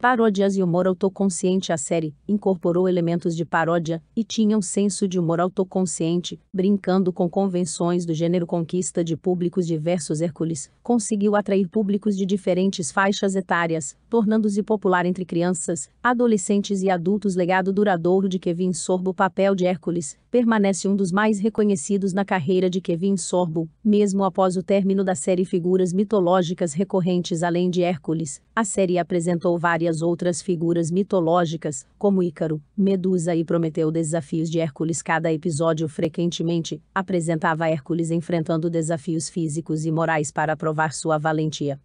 Paródias e humor autoconsciente. A série incorporou elementos de paródia e tinha um senso de humor autoconsciente, brincando com convenções do gênero conquista de públicos diversos. Hércules conseguiu atrair públicos de diferentes faixas etárias, tornando-se popular entre crianças, adolescentes e adultos. Legado duradouro de Kevin Sorbo. O papel de Hércules permanece um dos mais reconhecidos na carreira de Kevin Sorbo, mesmo após o término da série. Figuras mitológicas recorrentes além de Hércules, a série apresentou várias várias outras figuras mitológicas, como Ícaro, Medusa e Prometeu. Desafios de Hércules Cada episódio frequentemente apresentava Hércules enfrentando desafios físicos e morais para provar sua valentia.